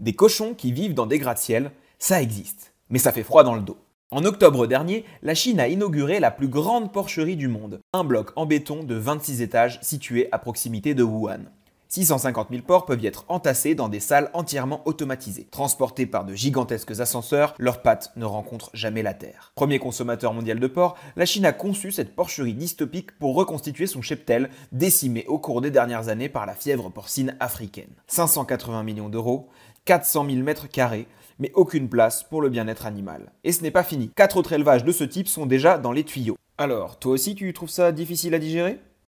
Des cochons qui vivent dans des gratte ciel ça existe, mais ça fait froid dans le dos. En octobre dernier, la Chine a inauguré la plus grande porcherie du monde, un bloc en béton de 26 étages situé à proximité de Wuhan. 650 000 porcs peuvent y être entassés dans des salles entièrement automatisées. Transportés par de gigantesques ascenseurs, leurs pattes ne rencontrent jamais la terre. Premier consommateur mondial de porcs, la Chine a conçu cette porcherie dystopique pour reconstituer son cheptel, décimé au cours des dernières années par la fièvre porcine africaine. 580 millions d'euros, 400 000 mètres carrés, mais aucune place pour le bien-être animal. Et ce n'est pas fini, quatre autres élevages de ce type sont déjà dans les tuyaux. Alors, toi aussi tu trouves ça difficile à digérer